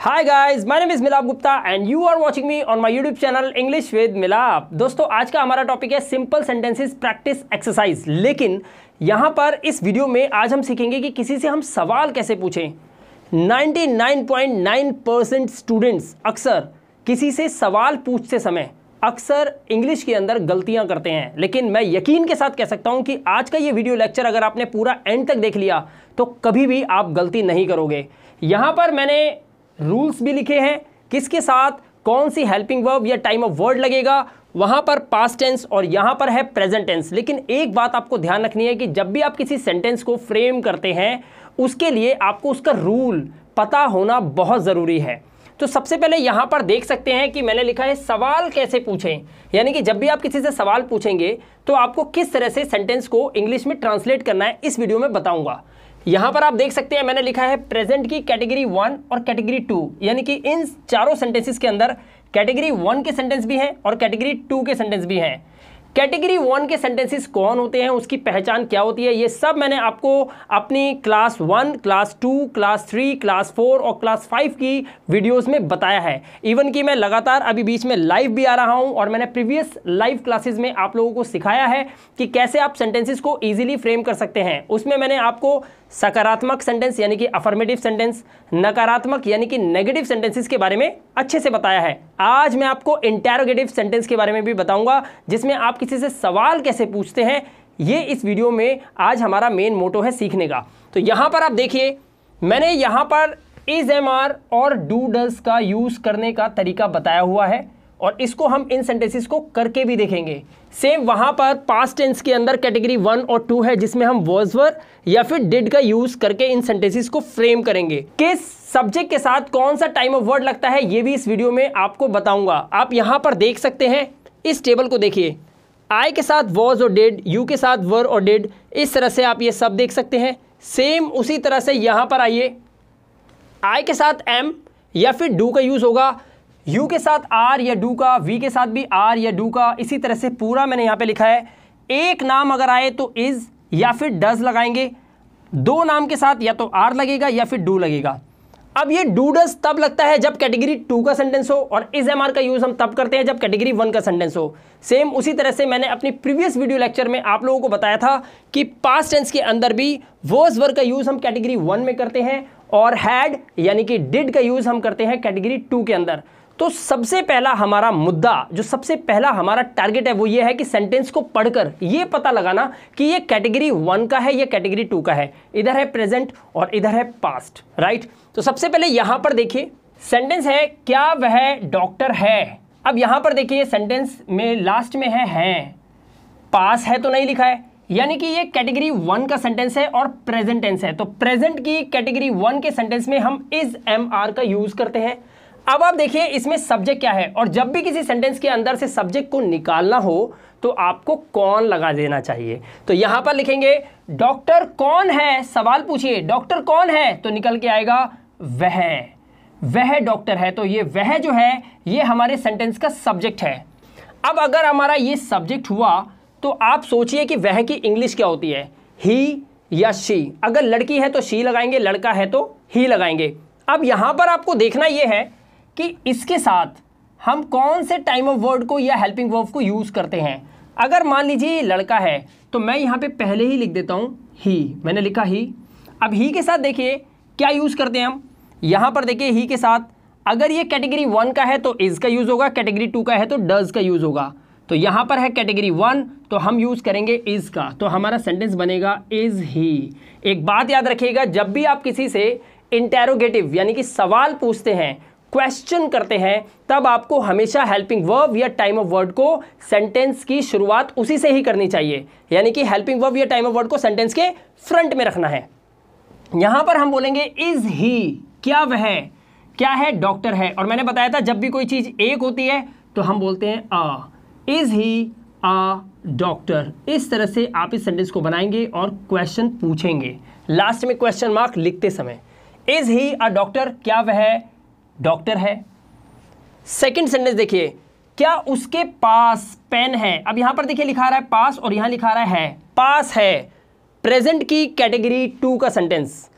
hi guys my name is Milap Gupta and you are watching me on my YouTube channel English with Milap दोस्तों आज का हमारा topic है simple sentences practice exercise लेकिन यहाँ पर इस वीडियो में आज हम सीखेंगे कि किसी से हम सवाल कैसे पूछें 99.9 परसेंट स्टूडेंट्स अक्सर किसी से सवाल पूछते समय अक्सर इंग्लिश के अंदर गलतियां करते हैं लेकिन मैं यकीन के साथ कह सकता हूं कि आज का ये वीडियो लेक्चर अगर आपने पूरा एंड तक देख लिया तो कभी भी आप गलती नहीं करोगे यहाँ पर मैंने रूल्स भी लिखे हैं किसके साथ कौन सी हेल्पिंग वर्ब या टाइम ऑफ वर्ड लगेगा वहां पर पास्ट टेंस और यहां पर है प्रेजेंट टेंस लेकिन एक बात आपको ध्यान रखनी है कि जब भी आप किसी सेंटेंस को फ्रेम करते हैं उसके लिए आपको उसका रूल पता होना बहुत ज़रूरी है तो सबसे पहले यहां पर देख सकते हैं कि मैंने लिखा है सवाल कैसे पूछें यानी कि जब भी आप किसी से सवाल पूछेंगे तो आपको किस तरह से सेंटेंस को इंग्लिश में ट्रांसलेट करना है इस वीडियो में बताऊंगा यहां पर आप देख सकते हैं मैंने लिखा है प्रेजेंट की कैटेगरी वन और कैटेगरी टू यानी कि इन चारों सेंटेंसेस के अंदर कैटेगरी वन के सेंटेंस भी हैं और कैटेगरी टू के सेंटेंस भी हैं कैटेगरी वन के सेंटेंसेस कौन होते हैं उसकी पहचान क्या होती है ये सब मैंने आपको अपनी class one class two class three class four और क्लास फाइव की वीडियोस में बताया है इवन कि मैं लगातार अभी बीच में लाइव भी आ रहा हूं और मैंने प्रीवियस लाइव क्लासेस में आप लोगों को सिखाया है कि कैसे आप सेंटेंसेस को ईजिली फ्रेम कर सकते हैं उसमें मैंने आपको सकारात्मक सेंटेंस यानी कि अफर्मेटिव सेंटेंस नकारात्मक यानी कि नेगेटिव सेंटेंसेस के बारे में अच्छे से बताया है आज मैं आपको इंटेरोगेटिव सेंटेंस के बारे में भी बताऊंगा जिसमें आप किसी से सवाल कैसे पूछते हैं ये इस वीडियो में आज हमारा मेन मोटो है सीखने का तो यहाँ पर आप देखिए मैंने यहाँ पर इज एम आर और डू डस का यूज़ करने का तरीका बताया हुआ है और इसको हम इन सेंटेंसेस को करके भी देखेंगे सेम वहां पर पास्ट टेंस के अंदर कैटेगरी वन और टू है जिसमें हम वर या फिर डिड का यूज़ करके इन सेंटेंसेस को फ्रेम करेंगे किस सब्जेक्ट के साथ कौन सा टाइम ऑफ वर्ड लगता है ये भी इस वीडियो में आपको बताऊंगा आप यहां पर देख सकते हैं इस टेबल को देखिए आई के साथ वॉज और डेड यू के साथ वर और डेड इस तरह से आप ये सब देख सकते हैं सेम उसी तरह से यहां पर आइए आई के साथ एम या फिर डू का यूज़ होगा यू के साथ आर या डू का वी के साथ भी आर या डू का इसी तरह से पूरा मैंने यहाँ पे लिखा है एक नाम अगर आए तो इज़ या फिर डज लगाएंगे दो नाम के साथ या तो आर लगेगा या फिर डू लगेगा अब ये डू डज तब लगता है जब कैटेगरी टू का सेंटेंस हो और इज एम का यूज़ हम तब करते हैं जब कैटेगरी वन का सेंटेंस हो सेम उसी तरह से मैंने अपनी प्रीवियस वीडियो लेक्चर में आप लोगों को बताया था कि पास्ट टेंस के अंदर भी वोज वर्ग का यूज़ हम कैटेगरी वन में करते हैं और हैड यानी कि डिड का यूज़ हम करते हैं कैटेगरी टू के अंदर तो सबसे पहला हमारा मुद्दा जो सबसे पहला हमारा टारगेट है वो ये है कि सेंटेंस को पढ़कर ये पता लगाना कि ये कैटेगरी वन का है या कैटेगरी टू का है इधर है प्रेजेंट और इधर है पास्ट राइट तो सबसे पहले यहां पर देखिए सेंटेंस है क्या वह डॉक्टर है अब यहां पर देखिए सेंटेंस में लास्ट में है है पास है तो नहीं लिखा है यानी कि ये कैटेगरी वन का सेंटेंस है और प्रेजेंट टेंस है तो प्रेजेंट की कैटेगरी वन के सेंटेंस में हम इज एम आर का यूज करते हैं अब आप देखिए इसमें सब्जेक्ट क्या है और जब भी किसी सेंटेंस के अंदर से सब्जेक्ट को निकालना हो तो आपको कौन लगा देना चाहिए तो यहां पर लिखेंगे डॉक्टर कौन है सवाल पूछिए डॉक्टर कौन है तो निकल के आएगा वह वह डॉक्टर है तो ये वह जो है ये हमारे सेंटेंस का सब्जेक्ट है अब अगर हमारा ये सब्जेक्ट हुआ तो आप सोचिए कि वह की इंग्लिश क्या होती है ही या शी अगर लड़की है तो शी लगाएंगे लड़का है तो ही लगाएंगे अब यहां पर आपको देखना यह है कि इसके साथ हम कौन से टाइम ऑफ वर्ड को या हेल्पिंग वर्ब को यूज़ करते हैं अगर मान लीजिए लड़का है तो मैं यहाँ पे पहले ही लिख देता हूँ ही मैंने लिखा ही अब ही के साथ देखिए क्या यूज़ करते हैं हम यहाँ पर देखिए ही के साथ अगर ये कैटेगरी वन का है तो इज़ का यूज़ होगा कैटेगरी टू का है तो डज़ का यूज़ होगा तो यहाँ पर है कैटेगरी वन तो हम यूज़ करेंगे इज़ का तो हमारा सेंटेंस बनेगा इज़ ही एक बात याद रखिएगा जब भी आप किसी से इंटेरोगेटिव यानी कि सवाल पूछते हैं क्वेश्चन करते हैं तब आपको हमेशा हेल्पिंग वर्ब या टाइम ऑफ वर्ड को सेंटेंस की शुरुआत उसी से ही करनी चाहिए यानी कि हेल्पिंग वर्ब या टाइम ऑफ वर्ड को सेंटेंस के फ्रंट में रखना है यहां पर हम बोलेंगे इज ही क्या वह क्या है डॉक्टर है और मैंने बताया था जब भी कोई चीज़ एक होती है तो हम बोलते हैं आ इज ही आ डॉक्टर इस तरह से आप इस सेंटेंस को बनाएंगे और क्वेश्चन पूछेंगे लास्ट में क्वेश्चन मार्क लिखते समय इज ही अ डॉक्टर क्या वह डॉक्टर है सेकंड सेंटेंस देखिए क्या उसके पास पेन है अब यहां पर देखिए लिखा रहा है पास और यहां लिखा रहा है पास है प्रेजेंट की कैटेगरी टू का सेंटेंस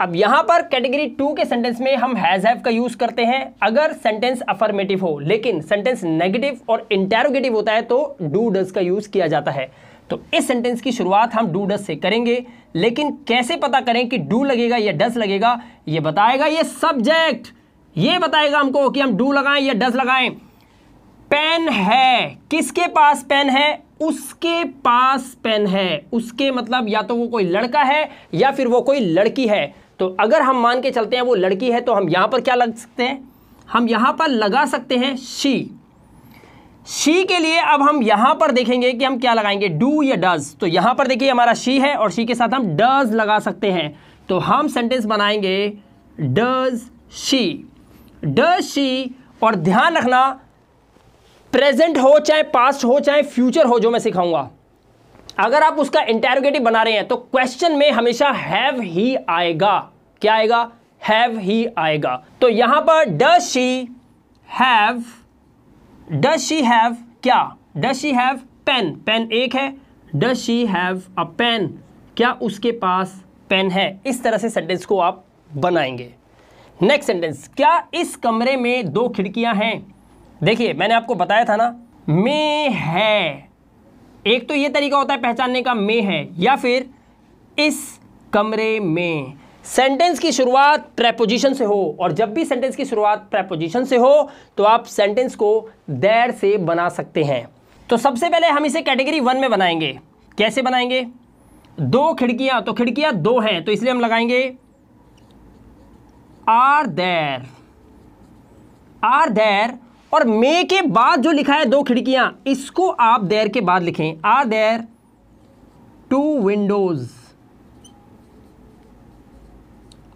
अब यहां पर कैटेगरी टू के सेंटेंस में हम हैज़ हैव का यूज़ करते हैं अगर सेंटेंस अफर्मेटिव हो लेकिन सेंटेंस नेगेटिव और इंटेरोगेटिव होता है तो डू डज का यूज़ किया जाता है तो इस सेंटेंस की शुरुआत हम डू डस से करेंगे लेकिन कैसे पता करें कि डू लगेगा या डस लगेगा यह बताएगा यह सब्जेक्ट ये बताएगा हमको कि हम डू लगाएं या डस लगाएं पेन है किसके पास पेन है उसके पास पेन है उसके मतलब या तो वो कोई लड़का है या फिर वो कोई लड़की है तो अगर हम मान के चलते हैं वो लड़की है तो हम यहां पर क्या लग सकते हैं हम यहां पर लगा सकते हैं शी शी के लिए अब हम यहां पर देखेंगे कि हम क्या लगाएंगे डू या डज तो यहां पर देखिए हमारा शी है और शी के साथ हम डज लगा सकते हैं तो हम सेंटेंस बनाएंगे डज शी डी और ध्यान रखना प्रेजेंट हो चाहे पास्ट हो चाहे फ्यूचर हो जो मैं सिखाऊंगा अगर आप उसका इंटेरोगेटिव बना रहे हैं तो क्वेश्चन में हमेशा हैव ही आएगा क्या आएगा हैव ही आएगा तो यहां पर does she have does she have क्या does she have pen pen एक है does she have a pen क्या उसके पास पेन है इस तरह से सेंटेंस को आप बनाएंगे नेक्स्ट सेंटेंस क्या इस कमरे में दो खिड़कियां हैं देखिए मैंने आपको बताया था ना मे है एक तो ये तरीका होता है पहचानने का मे है या फिर इस कमरे में सेंटेंस की शुरुआत प्रेपोजिशन से हो और जब भी सेंटेंस की शुरुआत प्रेपोजिशन से हो तो आप सेंटेंस को देर से बना सकते हैं तो सबसे पहले हम इसे कैटेगरी वन में बनाएंगे कैसे बनाएंगे दो खिड़कियां तो खिड़कियां दो हैं तो इसलिए हम लगाएंगे आर देर आर देर और मे के बाद जो लिखा है दो खिड़कियां इसको आप देर के बाद लिखें are there two windows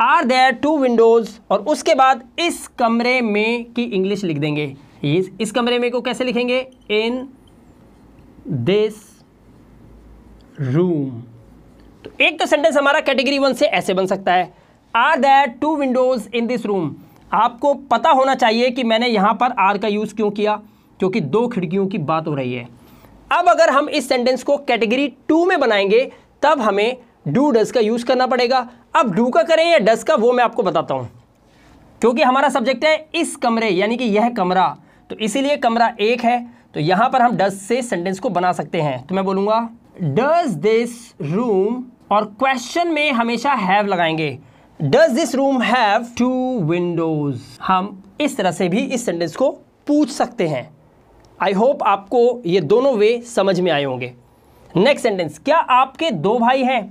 are there two windows और उसके बाद इस कमरे में की इंग्लिश लिख देंगे इस, इस कमरे में को कैसे लिखेंगे इन दिस रूम तो एक तो सेंटेंस हमारा कैटेगरी वन से ऐसे बन सकता है are there two windows in this room आपको पता होना चाहिए कि मैंने यहाँ पर आर का यूज़ क्यों किया क्योंकि दो खिड़कियों की बात हो रही है अब अगर हम इस सेंटेंस को कैटेगरी टू में बनाएंगे तब हमें डू डस का यूज़ करना पड़ेगा अब डू का करें या डस का वो मैं आपको बताता हूँ क्योंकि हमारा सब्जेक्ट है इस कमरे यानी कि यह कमरा तो इसीलिए कमरा एक है तो यहाँ पर हम डस से सेंटेंस को बना सकते हैं तो मैं बोलूँगा डस दिस रूम और क्वेश्चन में हमेशा हैव लगाएंगे does this room have two windows हम इस तरह से भी इस सेंटेंस को पूछ सकते हैं आई होप आपको ये दोनों वे समझ में आए होंगे नेक्स्ट सेंटेंस क्या आपके दो भाई हैं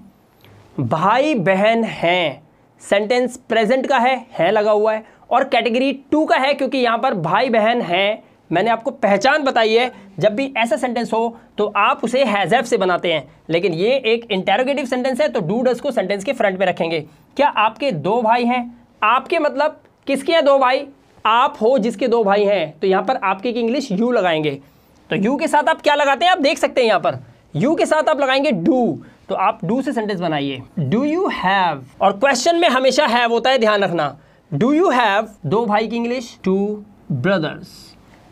भाई बहन हैं सेंटेंस प्रेजेंट का है है लगा हुआ है और कैटेगरी टू का है क्योंकि यहां पर भाई बहन हैं मैंने आपको पहचान बताई है जब भी ऐसा सेंटेंस हो तो आप उसे हैजैफ से बनाते हैं लेकिन ये एक इंटेरोगेटिव सेंटेंस है तो डू डस को सेंटेंस के फ्रंट में रखेंगे क्या आपके दो भाई हैं आपके मतलब किसके हैं दो भाई आप हो जिसके दो भाई हैं तो यहाँ पर आपके की इंग्लिश यू लगाएंगे तो यू के साथ आप क्या लगाते हैं आप देख सकते हैं यहाँ पर यू के साथ आप लगाएंगे डू तो आप डू से सेंटेंस बनाइए डू यू हैव और क्वेश्चन में हमेशा हैव होता है ध्यान रखना डू यू हैव दो भाई की English two brothers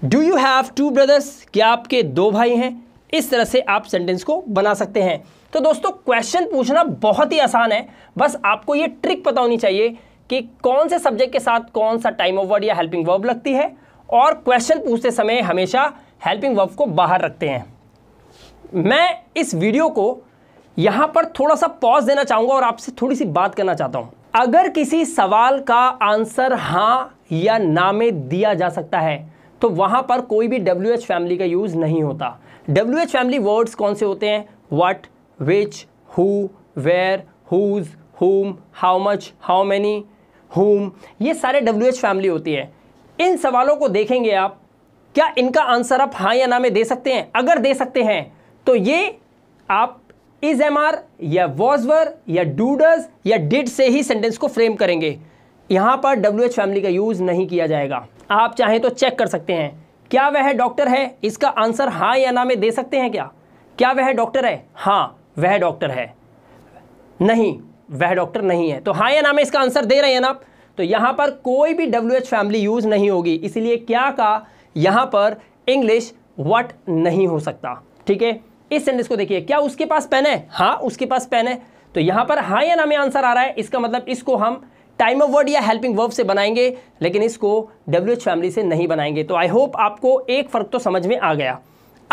do you have two brothers क्या आपके दो भाई हैं इस तरह से आप सेंटेंस को बना सकते हैं तो दोस्तों क्वेश्चन पूछना बहुत ही आसान है बस आपको ये ट्रिक पता होनी चाहिए कि कौन से सब्जेक्ट के साथ कौन सा टाइम ऑफ वर्ड या हेल्पिंग वर्ब लगती है और क्वेश्चन पूछते समय हमेशा हेल्पिंग वर्ब को बाहर रखते हैं मैं इस वीडियो को यहाँ पर थोड़ा सा पॉज देना चाहूँगा और आपसे थोड़ी सी बात करना चाहता हूँ अगर किसी सवाल का आंसर हाँ या ना में दिया जा सकता है तो वहाँ पर कोई भी डब्ल्यू एच फैमिली का यूज़ नहीं होता डब्ल्यू एच फैमिली वर्ड्स कौन से होते हैं what which who where whose whom how much how many whom ये सारे डब्ल्यू एच फैमिली होती है इन सवालों को देखेंगे आप क्या इनका आंसर आप हाँ या ना में दे सकते हैं अगर दे सकते हैं तो ये आप इज एम आर या वॉजवर या डूडस या डिड से ही सेंटेंस को फ्रेम करेंगे यहाँ पर डब्ल्यू एच फैमिली का यूज़ नहीं किया जाएगा आप चाहें तो चेक कर सकते हैं क्या वह डॉक्टर है इसका आंसर हाँ या ना में दे सकते हैं क्या क्या वह डॉक्टर है हाँ वह डॉक्टर है नहीं वह डॉक्टर नहीं है तो हाँ या ना में इसका आंसर दे रहे हैं आप तो यहाँ पर कोई भी डब्ल्यू फैमिली यूज़ नहीं होगी इसीलिए क्या का यहाँ पर इंग्लिश वट नहीं हो सकता ठीक है इस सेंटेंस को देखिए क्या उसके पास पेन है हाँ उसके पास पेन है तो यहाँ पर हाँ या ना में आंसर आ रहा है इसका मतलब इसको हम टाइम ऑफ वर्ड या हेल्पिंग वर्ब से बनाएंगे लेकिन इसको डब्ल्यू एच फैमिली से नहीं बनाएंगे तो आई होप आपको एक फ़र्क तो समझ में आ गया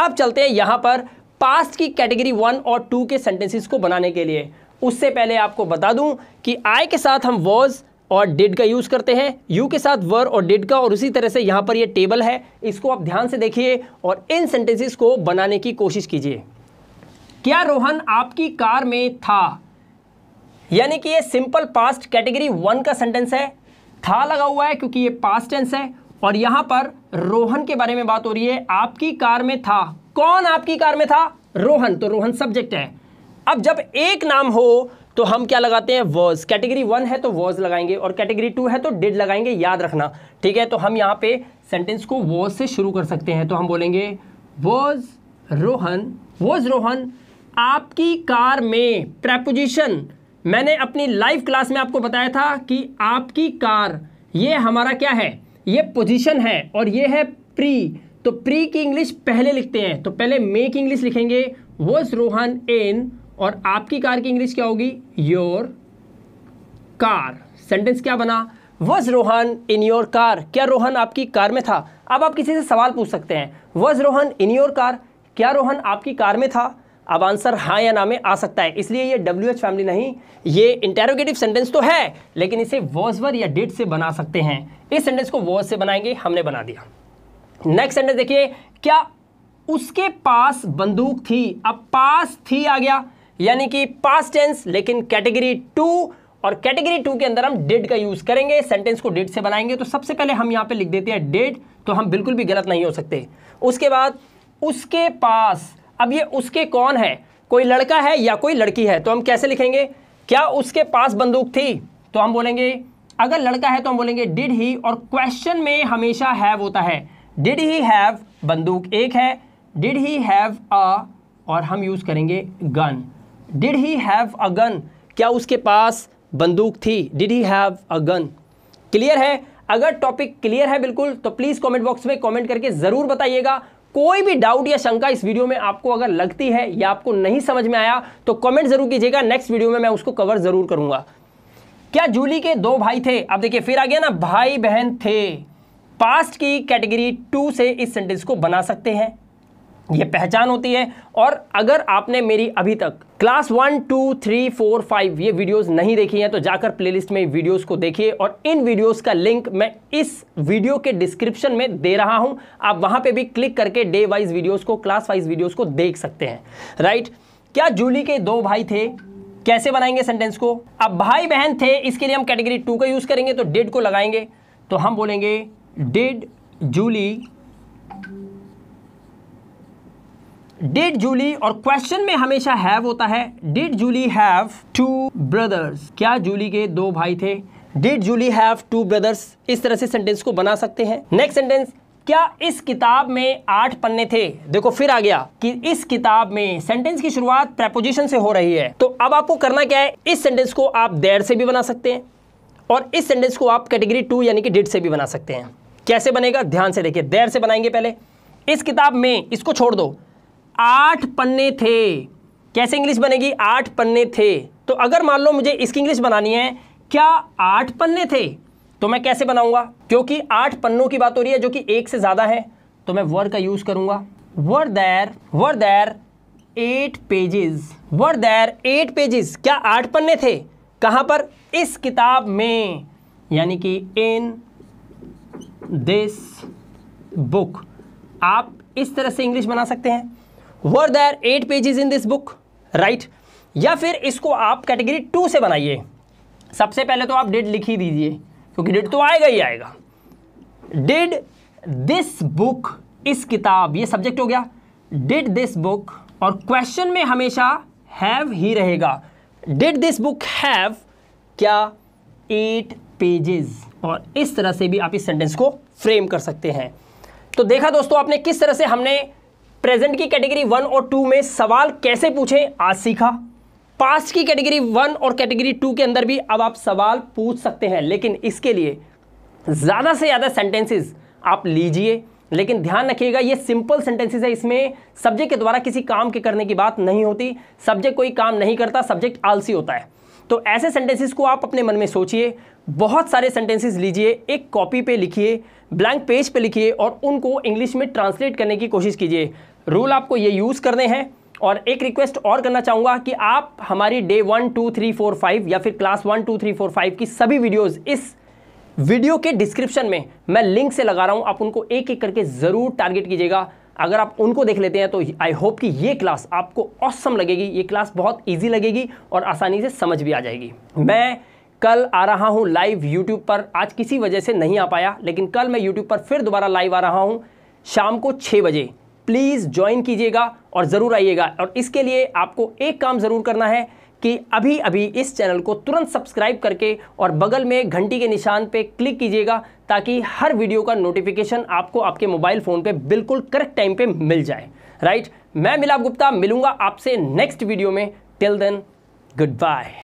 अब चलते हैं यहां पर पास्ट की कैटेगरी वन और टू के सेंटेंसेस को बनाने के लिए उससे पहले आपको बता दूं कि आई के साथ हम वॉज और डिड का यूज़ करते हैं यू के साथ वर और डिड का और उसी तरह से यहां पर ये टेबल है इसको आप ध्यान से देखिए और इन सेंटेंसेस को बनाने की कोशिश कीजिए क्या रोहन आपकी कार में था यानी कि ये सिंपल पास्ट कैटेगरी वन का सेंटेंस है था लगा हुआ है क्योंकि ये पास्ट टेंस है और यहां पर रोहन के बारे में बात हो रही है आपकी कार में था कौन आपकी कार में था रोहन तो रोहन सब्जेक्ट है अब जब एक नाम हो तो हम क्या लगाते हैं वर्ज कैटेगरी वन है तो वर्ज लगाएंगे और कैटेगरी टू है तो डिड लगाएंगे याद रखना ठीक है तो हम यहां पे सेंटेंस को वर्ज से शुरू कर सकते हैं तो हम बोलेंगे वर्ज रोहन वर्ज रोहन आपकी कार में प्रेपोजिशन मैंने अपनी लाइव क्लास में आपको बताया था कि आपकी कार ये हमारा क्या है ये पोजीशन है और ये है प्री तो प्री की इंग्लिश पहले लिखते हैं तो पहले मे की इंग्लिश लिखेंगे वॉज रोहन इन और आपकी कार की इंग्लिश क्या होगी योर कार सेंटेंस क्या बना was Rohan in your car क्या रोहन आपकी कार में था अब आप किसी से सवाल पूछ सकते हैं was Rohan in your car क्या रोहन आपकी कार में था अब आंसर हाँ या ना में आ सकता है इसलिए ये डब्ल्यू एच फैमिली नहीं ये इंटेरोगेटिव सेंटेंस तो है लेकिन इसे वॉजवर या डेट से बना सकते हैं इस सेंटेंस को वॉज से बनाएंगे हमने बना दिया नेक्स्ट सेंटेंस देखिए क्या उसके पास बंदूक थी अब पास थी आ गया यानी कि पास टेंस लेकिन कैटेगरी टू और कैटेगरी टू के अंदर हम डेट का यूज़ करेंगे सेंटेंस को डेट से बनाएंगे तो सबसे पहले हम यहाँ पे लिख देते हैं डेट तो हम बिल्कुल भी गलत नहीं हो सकते उसके बाद उसके पास अब ये उसके कौन है कोई लड़का है या कोई लड़की है तो हम कैसे लिखेंगे क्या उसके पास बंदूक थी तो हम बोलेंगे अगर लड़का है तो हम बोलेंगे डिड ही और क्वेश्चन में हमेशा हैव होता है डिड ही हैव बंदूक एक है डिड ही हैव अ और हम यूज़ करेंगे gun did he have a gun क्या उसके पास बंदूक थी did he have a gun clear है अगर टॉपिक क्लियर है बिल्कुल तो प्लीज़ कमेंट बॉक्स में कमेंट करके ज़रूर बताइएगा कोई भी डाउट या शंका इस वीडियो में आपको अगर लगती है या आपको नहीं समझ में आया तो कमेंट जरूर कीजिएगा नेक्स्ट वीडियो में मैं उसको कवर जरूर करूंगा क्या जूली के दो भाई थे अब देखिए फिर आ गया ना भाई बहन थे पास्ट की कैटेगरी टू से इस सेंटेंस को बना सकते हैं ये पहचान होती है और अगर आपने मेरी अभी तक class one two three four five ये वीडियोस नहीं देखी हैं तो जाकर प्लेलिस्ट में वीडियोस को देखिए और इन वीडियोस का लिंक मैं इस वीडियो के डिस्क्रिप्शन में दे रहा हूं आप वहां पे भी क्लिक करके डे वाइज वीडियोस को क्लास वाइज वीडियोस को देख सकते हैं राइट क्या जूली के दो भाई थे कैसे बनाएंगे सेंटेंस को अब भाई बहन थे इसके लिए हम कैटेगरी टू का यूज़ करेंगे तो डेड को लगाएंगे तो हम बोलेंगे डेड जूली डिड जूली और क्वेश्चन में हमेशा हैव होता है did Julie have two brothers क्या जूली के दो भाई थे did Julie have two brothers इस तरह से सेंटेंस को बना सकते हैं नेक्स्ट सेंटेंस क्या इस किताब में आठ पन्ने थे देखो फिर आ गया कि इस किताब में सेंटेंस की शुरुआत प्रेपोजिशन से हो रही है तो अब आपको करना क्या है इस सेंटेंस को आप देर से भी बना सकते हैं और इस सेंटेंस को आप कैटेगरी टू यानी कि डिड से भी बना सकते हैं कैसे बनेगा ध्यान से देखिए देर से बनाएंगे पहले इस किताब में इसको छोड़ दो आठ पन्ने थे कैसे इंग्लिश बनेगी आठ पन्ने थे तो अगर मान लो मुझे इसकी इंग्लिश बनानी है क्या आठ पन्ने थे तो मैं कैसे बनाऊंगा क्योंकि आठ पन्नों की बात हो रही है जो कि एक से ज़्यादा है तो मैं वर का यूज़ करूंगा were there were there eight pages were there eight pages क्या आठ पन्ने थे कहां पर इस किताब में यानी कि इन दिस बुक आप इस तरह से इंग्लिश बना सकते हैं were there eight pages in this book right या फिर इसको आप कैटेगरी टू से बनाइए सबसे पहले तो आप डेट लिख ही दीजिए क्योंकि डेट तो आएगा ही आएगा डिड दिस बुक इस किताब ये सब्जेक्ट हो गया डिड दिस बुक और क्वेश्चन में हमेशा हैव ही रहेगा डिड दिस बुक हैव क्या एट पेजेस और इस तरह से भी आप इस सेंटेंस को फ्रेम कर सकते हैं तो देखा दोस्तों आपने किस तरह से हमने प्रेजेंट की कैटेगरी वन और टू में सवाल कैसे पूछें आज सीखा पास्ट की कैटेगरी वन और कैटेगरी टू के अंदर भी अब आप सवाल पूछ सकते हैं लेकिन इसके लिए ज़्यादा से ज़्यादा सेंटेंसेस आप लीजिए लेकिन ध्यान रखिएगा ये सिंपल सेंटेंसेस है इसमें सब्जेक्ट के द्वारा किसी काम के करने की बात नहीं होती सब्जेक्ट कोई काम नहीं करता सब्जेक्ट आलसी होता है तो ऐसे सेंटेंसेस को आप अपने मन में सोचिए बहुत सारे सेंटेंसेस लीजिए एक कॉपी पे लिखिए ब्लैंक पेज पे लिखिए और उनको इंग्लिश में ट्रांसलेट करने की कोशिश कीजिए रूल आपको ये यूज़ करने हैं और एक रिक्वेस्ट और करना चाहूँगा कि आप हमारी day one two three four five या फिर class one two three four five की सभी वीडियोज़ इस वीडियो के डिस्क्रिप्शन में मैं लिंक से लगा रहा हूँ आप उनको एक एक करके ज़रूर टारगेट कीजिएगा अगर आप उनको देख लेते हैं तो आई होप कि ये क्लास आपको औसम लगेगी ये क्लास बहुत ईजी लगेगी और आसानी से समझ भी आ जाएगी मैं कल आ रहा हूँ लाइव यूट्यूब पर आज किसी वजह से नहीं आ पाया लेकिन कल मैं यूट्यूब पर फिर दोबारा लाइव आ रहा हूँ शाम को छः बजे प्लीज़ ज्वाइन कीजिएगा और ज़रूर आइएगा और इसके लिए आपको एक काम ज़रूर करना है कि अभी अभी इस चैनल को तुरंत सब्सक्राइब करके और बगल में घंटी के निशान पे क्लिक कीजिएगा ताकि हर वीडियो का नोटिफिकेशन आपको आपके मोबाइल फ़ोन पे बिल्कुल करेक्ट टाइम पे मिल जाए राइट मैं मिलाप गुप्ता मिलूंगा आपसे नेक्स्ट वीडियो में टिल देन गुड बाय